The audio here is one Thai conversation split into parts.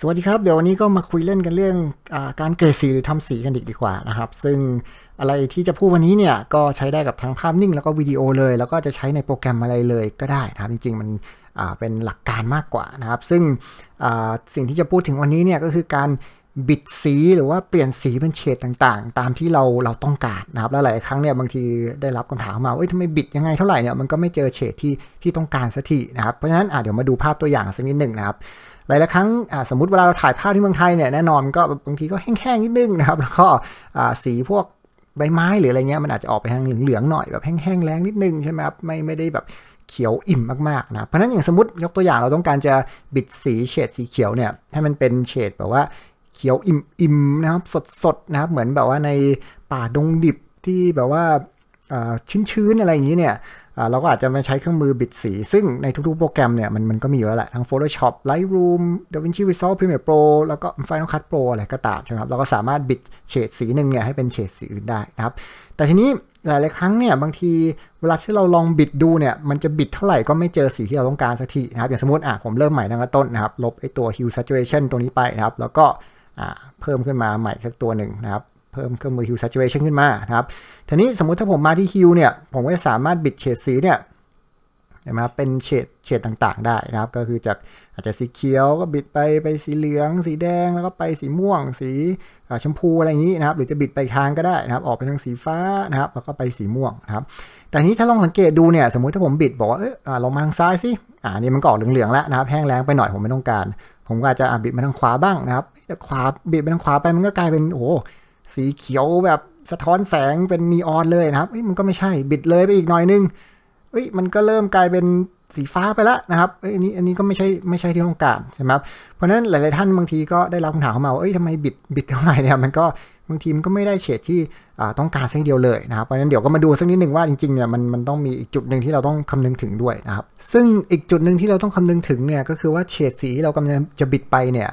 สวัสดีครับ เดี๋ยววันนี้ก็มาคุยเล่นกันเรื่องอการเกรดสีหรือทำสีกันอีกดีกว่านะครับ ซึ่งอะไรที่จะพูดวันนี้เนี่ยก็ใช้ได้กับทั้งภาพนิ่งแล้วก็วิดีโอเลย แล้วก็จะใช้ในโปรแกรมอะไรเลยก็ได้นะครับจริงๆมันเป็นหลักการมากกว่านะครับ ซึ่งสิ่งที่จะพูดถึงวันนี้เนี่ยก็คือการบิดสีหรือว่าเปลี่ยนสีเป็นเฉดต่างๆ ตามที่เราเราต้องการนะครับแล้วหลายครั้งเนี่ยบางทีได้รับคำถามมาว่าทำไมบิดยังไงเท่าไหร่เนี่ยมันก็ไม่เจอเฉดที่ที่ต้องการสักทีนะครับ เพราะฉะนั้นเดี๋ยวมาดูภาพตัวอย่างสักนิดหนึ่งนะครับหลายๆครั้งสมมติเวลาเราถ่ายภาพที่เมืองไทยเนี่ยแน่นอนก็บางทีก็แห้งๆนิดนึงนะครับ แล้วก็สีพวกใบไม้หรืออะไรเงี้ยมันอาจจะออกไปทางเหลืองๆหน่อยแบบแห้งๆแรงนิดนึงใช่ไหมครับไม่ไม่ได้แบบเขียวอิ่มมากๆนะเพราะนั้นอย่างสมมติยกตัวอย่างเราต้องการจะบิดสีเฉดสีเขียวเนี่ยให้มันเป็นเฉดแบบว่าเขียวอิ่มๆนะครับสดๆนะครับเหมือนแบบว่าในป่าดงดิบที่แบบว่าชื้นๆอะไรอย่างนี้เนี่ยเราก็อาจจะมาใช้เครื่องมือบิดสีซึ่งในทุกๆโปรแกรมเนี่ยมันมันก็มีอยู่แล้วแหละทั้ง Photoshop Lightroom DaVinci Resolve Premiere Pro แล้วก็ Final Cut Pro อะไรก็ตามใช่ไหมครับเราก็สามารถบิดเฉดสีหนึ่งเนี่ยให้เป็นเฉดสีอื่นได้นะครับแต่ทีนี้หลายๆครั้งเนี่ยบางทีเวลาที่เราลองบิดดูเนี่ย มันจะบิดเท่าไหร่ก็ไม่เจอสีที่เราต้องการสักทีนะครับอย่างสมมติอ่ะผมเริ่มใหม่ตั้งแต่ต้นนะครับลบไอตัว Hue Saturation ตรงนี้ไปนะครับแล้วก็เพิ่มขึ้นมาใหม่สักตัวหนึ่งนะครับเพิ่มเครื่องมือ Hue Saturation ขึ้นมานะครับทีนี้สมมุติถ้าผมมาที่ Hue เนี่ย ผมก็จะสามารถบิดเฉดสีเนี่ยเห็นไหมครับเป็นเฉดเฉดต่างๆได้นะครับ ก็คือจากอาจจะสีเขียวก็บิดไปไปสีเหลือง สีแดง แล้วก็ไปสีม่วง สีชมพูอะไรอย่างนี้นะครับ หรือจะบิดไปทางก็ได้นะครับ ออกไปทางสีฟ้านะครับ แล้วก็ไปสีม่วงนะครับ แต่นี้ถ้าลองสังเกตดูเนี่ย สมมุติถ้าผมบิดบอกว่าเออลองมาทางซ้ายสิ อ่า นี่มันก็ออกเหลืองๆแล้วนะครับ แห้งแล้งไปหน่อยผมไม่ต้องการ ผมก็อาจจะบิดมาทางขวาบ้างนะครับแต่ขวาบิดไปทางขวาไปมันก็กลายเป็นโอ้สีเขียวแบบสะท้อนแสงเป็นนีออนเลยนะครับมันก็ไม่ใช่บิดเลยไปอีกหน่อยนึงเอ้ยมันก็เริ่มกลายเป็นสีฟ้าไปแล้วนะครับเอ้ยอันนี้อันนี้ก็ไม่ใช่ไม่ใช่ที่ต้องการใช่ไหมเพราะฉะนั้นหลายๆ ท่านบางทีก็ได้รับคำถามเข้ามาว่าเอ้ยทำไมบิดบิดเท่าไหร่เนี่ยมันก็บางทีมันก็ไม่ได้เฉดที่ต้องการสักเดียวเลยนะครับเพราะนั้น เดี๋ยวก็มาดูสักนิดหนึ่งว่าจริงๆเนี่ยมันมันต้องมีอีกจุดหนึ่งที่เราต้องคำนึงถึงด้วยนะครับซึ่งอีกจุดหนึ่งที่เราต้องคำนึงถึงเนี่ยก็คือว่าเฉดสีที่เรากำลังจะบิดไปเนี่ย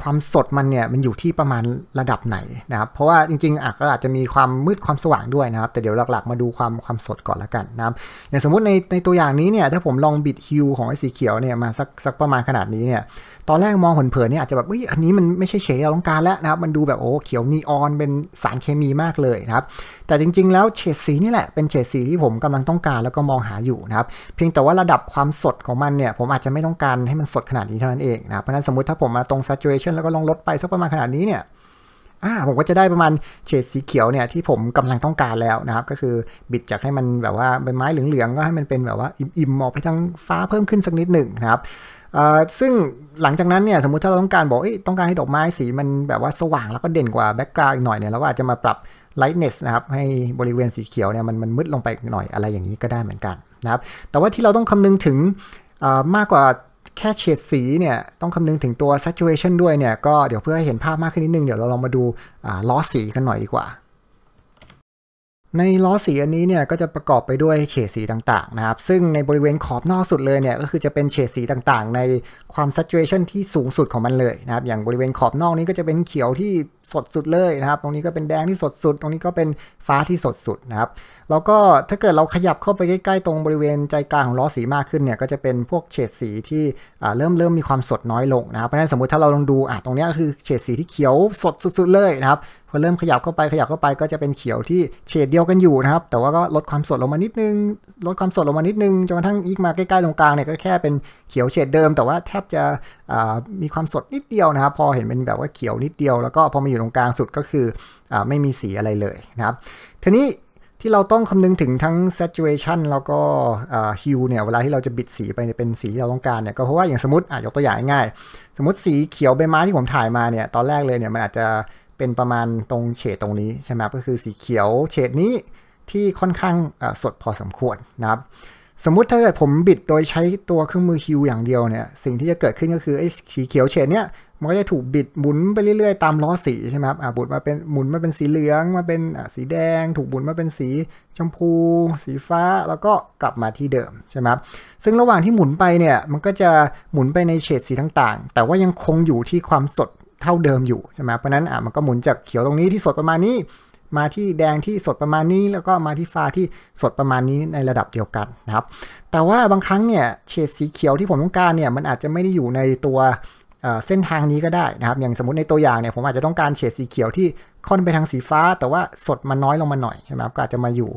ความสดมันเนี่ยมันอยู่ที่ประมาณระดับไหนนะครับเพราะว่าจริงๆ อาจอาจจะมีความมืดความสว่างด้วยนะครับ แต่เดี๋ยวหลักๆมาดูความความสดก่อนละกันนะครับอย่างสมมติในในตัวอย่างนี้เนี่ยถ้าผมลองบิดฮิวของไอ้สีเขียวเนี่ยมาสักสักประมาณขนาดนี้เนี่ยตอนแรกมองเผินๆเนี่ยอาจจะแบบออ้ยอันนี้มันไม่ใช่เฉดเราต้องการแล้วนะครับมันดูแบบโอ้เขียวนีออนเป็นสารเคมีมากเลเลยนะครับแต่จริงๆแล้วเฉดสีนี่แหละเป็นเฉดสีที่ผมกำลังต้องการแล้วก็มองหาอยู่นะครับเพียงแต่ว่าระดับความสดของมันเนี่ยผมอาจจะไม่ต้องการให้มันสดขนาดนี้เท่านั้นเองนะเพราะนั้นสมมติถ้าผมมาตรง saturation แล้วก็ลองลดไปสักประมาณขนาดนี้เนี่ยอ่าผมก็จะได้ประมาณเฉดสีเขียวเนี่ยที่ผมกำลังต้องการแล้วนะครับก็คือบิดจากให้มันแบบว่าใบไม้เหลืองๆก็ให้มันเป็นแบบว่าอิ่มๆออกไปทางฟ้าเพิ่มขึ้นสักนิดหนึ่งนะครับซึ่งหลังจากนั้นเนี่ยสมมติถ้าเราต้องการบอกอต้องการให้ดอกไม้สีมันแบบว่าสว่างแล้วก็เด่นกว่าแบ็กกราวด์อีกหน่อยเนี่ยเราก็อาจจะมาปรับไลท์เนสนะครับให้บริเวณสีเขียวเนี่ยมันมันมืดลงไปหน่อยอะไรอย่างนี้ก็ได้เหมือนกันนะครับแต่ว่าที่เราต้องคำนึงถึงมากกว่าแค่เฉดสีเนี่ยต้องคำนึงถึงตัว saturation ด้วยเนี่ยก็เดี๋ยวเพื่อให้เห็นภาพมากขึ้นนิดนึง เดี๋ยวเราลองมาดูล้อสีกันหน่อยดีกว่าในล้อสีอันนี้เนี่ยก็จะประกอบไปด้วยเฉดสีต่างๆนะครับ ซึ่งในบริเวณขอบนอกสุดเลยเนี่ยก็คือจะเป็นเฉดสีต่างๆ ในความ saturation ที่สูงสุดของมันเลยนะครับ อย่างบริเวณขอบนอกนี้ก็จะเป็นเขียวที่สดสุดเลยนะครับ ตรงนี้ก็เป็นแดงที่สดสุด ตรงนี้ก็เป็นฟ้าที่สดสุดนะครับแล้วก็ถ้าเกิดเราขยับเข้าไปใกล้ๆตรงบริเวณใจกลางของล้อสีมากขึ้นเนี่ยก็จะเป็นพวกเฉดสีที่เริ่มเริ่มมีความสดน้อยลงนะครับเพราะฉะนั้นสมมติถ้าเราลองดูอ่ะตรงนี้ก็คือเฉดสีที่เขียวสดสุด ๆเลยนะครับพอเริ่มขยับเข้าไปขยับเข้าไปก็จะเป็นเขียวที่เฉดเดียวกันอยู่นะครับ แต่ว่าก็ลดความสดลงมานิดนึง ลดความสดลงมานิดนึงจนกระทั่งอีกมาใกล้ๆตรงกลางเนี่ยก็แค่เป็นเขียวเฉดเดิมแต่ว่าแทบจะมีความสดนิดเดียวนะครับ พอเห็นเป็นแบบว่าเขียวนิดเดียว แล้วก็พอมาอยู่ตรงกลางสุดก็คืออไม่มีสีอะไรเลยนะครับทีนี้ที่เราต้องคำนึงถึงทั้ง saturation แล้วก็ hue เนี่ย เวลาที่เราจะบิดสีไปเป็นสีที่เราต้องการเนี่ยก็เพราะว่าอย่างสมมติอ่ะยกตัวอย่างง่ายสมมติสีเขียวใบไม้ที่ผมถ่ายมาเนี่ย ตอนแรกเลยเนี่ย มันอาจจะเป็นประมาณตรงเฉดตรงนี้ใช่ไหมก็คือสีเขียวเฉดนี้ที่ค่อนข้างสดพอสมควรนะครับสมมุติถ้าเกิดผมบิดโดยใช้ตัวเครื่องมือคิวอย่างเดียวเนี่ยสิ่งที่จะเกิดขึ้นก็คือไอ้สีเขียวเฉดเนี้ยมันก็จะถูกบิดหมุนไปเรื่อย ๆ ตามล้อสีใช่ไหมครับอ่าบุดมาเป็นหมุนมาเป็นสีเหลือง มาเป็นสีแดง ถูกบุนมาเป็นสีชมพู สีฟ้าแล้วก็กลับมาที่เดิมใช่ไหมครับซึ่งระหว่างที่หมุนไปเนี่ยมันก็จะหมุนไปในเฉดสีต่างๆ แต่ว่ายังคงอยู่ที่ความสดเท่าเดิมอยู่ใช่ไหมเพราะนั้นอ่ะมันก็หมุนจากเขียวตรงนี้ที่สดประมาณนี้ มาที่แดงที่สดประมาณนี้แล้วก็มาที่ฟ้าที่สดประมาณนี้ในระดับเดียวกันนะครับ แต่ว่าบางครั้งเนี่ยเฉดสีเขียวที่ผมต้องการเนี่ยมันอาจจะไม่ได้อยู่ในตัวเส้นทางนี้ก็ได้นะครับ อย่างสมมติในตัวอย่างเนี่ยผมอาจจะต้องการเฉดสีเขียวที่ค่อนไปทางสีฟ้า แต่ว่าสดมันน้อยลงมาหน่อยใช่ไหมครับก็อาจจะมาอยู่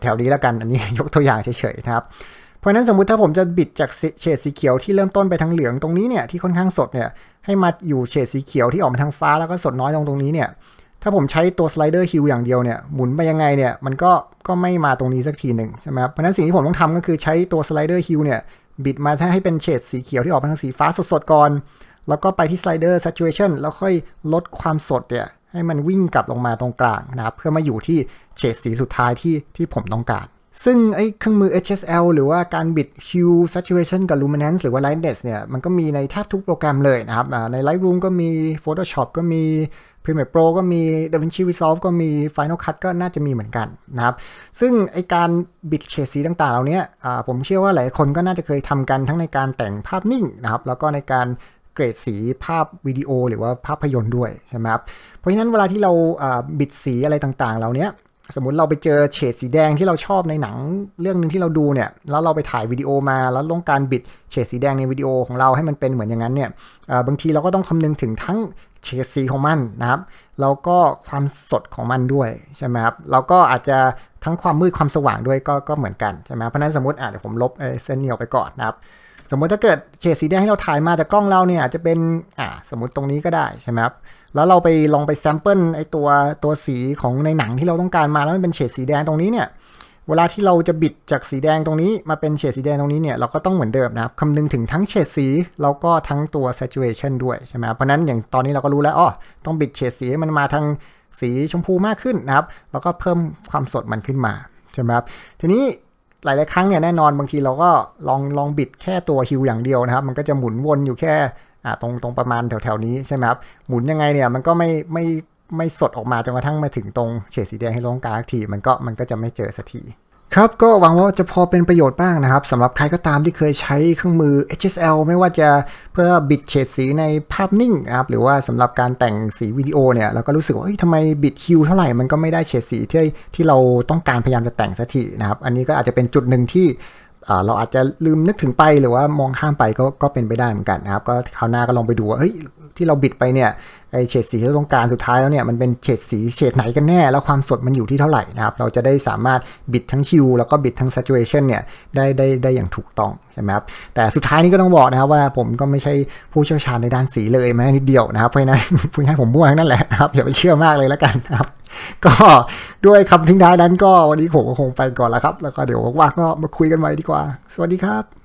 แถวๆนี้แล้วกันอันนี้ยกตัวอย่างเฉยๆนะครับเพราะนั้นสมมุติถ้าผมจะบิดจากเฉดสีเขียวที่เริ่มต้นไปทางเหลืองตรงนี้เนี่ยที่ค่อนข้างสดเนี่ยให้มาอยู่เฉดสีเขียวที่ออกมาทางฟ้าแล้วก็สดน้อยตรงตรงนี้เนี่ยถ้าผมใช้ตัวสไลเดอร์คิวอย่างเดียวเนี่ยหมุนไปยังไงเนี่ยมันก็ก็ไม่มาตรงนี้สักทีหนึ่งใช่ไหมครับเพราะนั้นสิ่งที่ผมต้องทำก็คือใช้ตัวสไลเดอร์คิวเนี่ยบิดมาให้เป็นเฉดสีเขียวที่ออกมาทางสีฟ้าสดๆก่อนแล้วก็ไปที่สไลเดอร์ saturation แล้วค่อยลดความสดเนี่ยให้มันวิ่งกลับลงมาตรงกลางนะครับเพื่อมาอยู่ที่เฉดสีสุดท้ายที่ที่ผมต้องการซึ่งไอ้เครื่องมือ HSL หรือว่าการบิด Hue, Saturation กับ Luminance หรือว่า Lightness เนี่ย มันก็มีในแทบทุกโปรแกรมเลยนะครับ ใน Lightroom ก็มี Photoshop ก็มี Premiere Pro ก็มี DaVinci Resolve ก็มี Final Cut ก็น่าจะมีเหมือนกันนะครับ ซึ่งไอ้การบิดเฉดสีต่างๆ เหล่านี้ผมเชื่อว่าหลายคนก็น่าจะเคยทำกันทั้งในการแต่งภาพนิ่งนะครับ แล้วก็ในการเกรดสีภาพวิดีโอหรือว่าภาพยนตร์ด้วยใช่ไหมครับ เพราะฉะนั้นเวลาที่เราบิดสีอะไรต่างๆ เหล่านี้สมมติเราไปเจอเฉดสีแดงที่เราชอบในหนัง เรื่องหนึ่งที่เราดูเนี่ย แล้วเราไปถ่ายวิดีโอมา แล้วต้องการบิดเฉดสีแดงในวิดีโอของเราให้มันเป็นเหมือนอย่างนั้นเนี่ย บางทีเราก็ต้องคำนึงถึงทั้งเฉดสีของมันนะครับ แล้วก็ความสดของมันด้วยใช่ไหมครับเราก็อาจจะทั้งความมืดความสว่างด้วยก็ก็เหมือนกันใช่ไหมเพราะนั้นสมมติอ่ะเดี๋ยวผมลบเส้นเหนียวไปก่อนนะครับ สมมติถ้าเกิดเฉดสีแดงที่เราถ่ายมาจากกล้องเราเนี่ยอาจจะเป็นอ่าสมมติตรงนี้ก็ได้ใช่ไหมครับแล้วเราไปลองไปแซมเปิลไอตัวตัวสีของในหนังที่เราต้องการมา แล้วมันเป็นเฉดสีแดงตรงนี้เนี่ยเวลาที่เราจะบิดจากสีแดงตรงนี้ มา เป็นเฉดสีแดงตรงนี้เนี่ยเราก็ต้อง เหมือนเดิมนะครับคำนึงถึงทั้งเฉดสี แล้วก็ทั้งตัว saturation ด้วยใช่ไหมเพราะนั้นอย่างตอนนี้เราก็รู้แล้วอ๋อต้องบิดเฉดสีมันมาทางสีชมพูมากขึ้นนะครับแล้วก็เพิ่มความสดมันขึ้นมาใช่ไหมครับทีนี้หลาย ๆ ครั้งเนี่ยแน่นอนบางทีเราก็ลองลองบิดแค่ตัวฮิวอย่างเดียวนะครับมันก็จะหมุนวนอยู่แค่อ่าตรงตรงประมาณแถวแถวนี้ใช่ไหมครับหมุนยังไงเนี่ยมันก็ไม่ไม่ไม่สดออกมาจนกระทั่งมาถึงตรงเฉดสีแดงให้ลงกลางทีมันก็มันก็จะไม่เจอสักทีครับก็หวังว่าจะพอเป็นประโยชน์บ้างนะครับสำหรับใครก็ตามที่เคยใช้เครื่องมือ HSL ไม่ว่าจะเพื่อบิดเฉดสีในภาพนิ่งนะครับหรือว่าสำหรับการแต่งสีวิดีโอเนี่ยเราก็รู้สึกว่าทำไมบิดฮิวเท่าไหร่มันก็ไม่ได้เฉดสีที่ที่เราต้องการพยายามจะแต่งสักทีนะครับ อันนี้ก็อาจจะเป็นจุดหนึ่งที่เราอาจจะลืมนึกถึงไปหรือว่ามองข้ามไปก็ก็เป็นไปได้เหมือนกันนะครับก็คราวหน้าก็ลองไปดูว่าเฮ้ย ที่เราบิดไปเนี่ยไอเฉดสีที่เราต้องการสุดท้ายแล้วเนี่ยมันเป็นเฉดสีเฉดไหนกันแน่ แล้วความสดมันอยู่ที่เท่าไหร่นะครับเราจะได้สามารถบิดทั้งคิวแล้วก็บิดทั้ง saturation เนี่ยได้ได้ได้อย่างถูกต้องใช่ไหมครับแต่สุดท้ายนี้ก็ต้องบอกนะครับ ว่าผมก็ไม่ใช่ผู้เชี่ยวชาญในด้านสีเลยแม้นิดเดียวนะครับเพราะนั้นพูดง่ายผมมั่วทงนั้นแหละครับอย่าไปเชื่อมากเลยแล้วกันครับก็ด้วยคำทิ้งท้ายนั้นก็วันนี้ผมก็คงไปก่อนแล้วครับแล้ว ก็เดี๋ยวว่างก็มาคุยกันใหม่ดีกว่า สวัสดีครับ